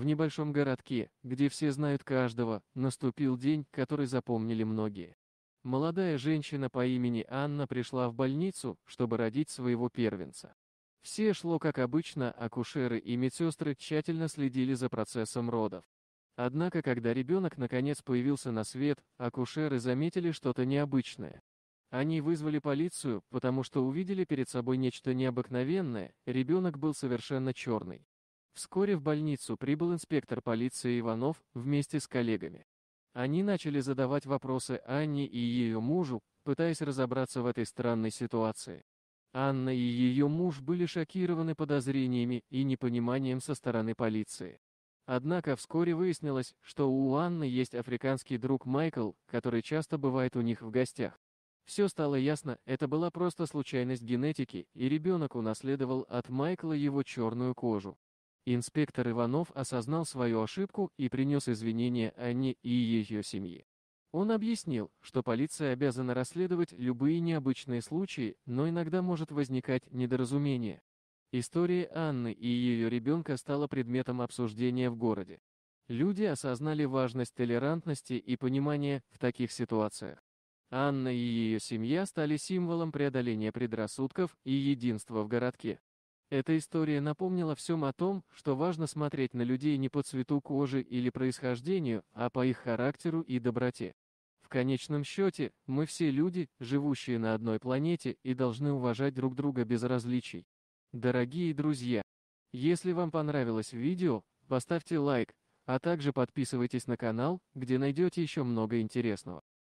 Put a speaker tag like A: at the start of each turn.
A: В небольшом городке, где все знают каждого, наступил день, который запомнили многие. Молодая женщина по имени Анна пришла в больницу, чтобы родить своего первенца. Все шло как обычно, акушеры и медсестры тщательно следили за процессом родов. Однако, когда ребенок наконец появился на свет, акушеры заметили что-то необычное. Они вызвали полицию, потому что увидели перед собой нечто необыкновенное, ребенок был совершенно черный. Вскоре в больницу прибыл инспектор полиции Иванов вместе с коллегами. Они начали задавать вопросы Анне и ее мужу, пытаясь разобраться в этой странной ситуации. Анна и ее муж были шокированы подозрениями и непониманием со стороны полиции. Однако вскоре выяснилось, что у Анны есть африканский друг Майкл, который часто бывает у них в гостях. Все стало ясно, это была просто случайность генетики, и ребенок унаследовал от Майкла его черную кожу. Инспектор Иванов осознал свою ошибку и принес извинения Анне и ее семье. Он объяснил, что полиция обязана расследовать любые необычные случаи, но иногда может возникать недоразумение. История Анны и ее ребенка стала предметом обсуждения в городе. Люди осознали важность толерантности и понимания в таких ситуациях. Анна и ее семья стали символом преодоления предрассудков и единства в городке. Эта история напомнила всем о том, что важно смотреть на людей не по цвету кожи или происхождению, а по их характеру и доброте. В конечном счете, мы все люди, живущие на одной планете, и должны уважать друг друга без различий. Дорогие друзья, если вам понравилось видео, поставьте лайк, а также подписывайтесь на канал, где найдете еще много интересного.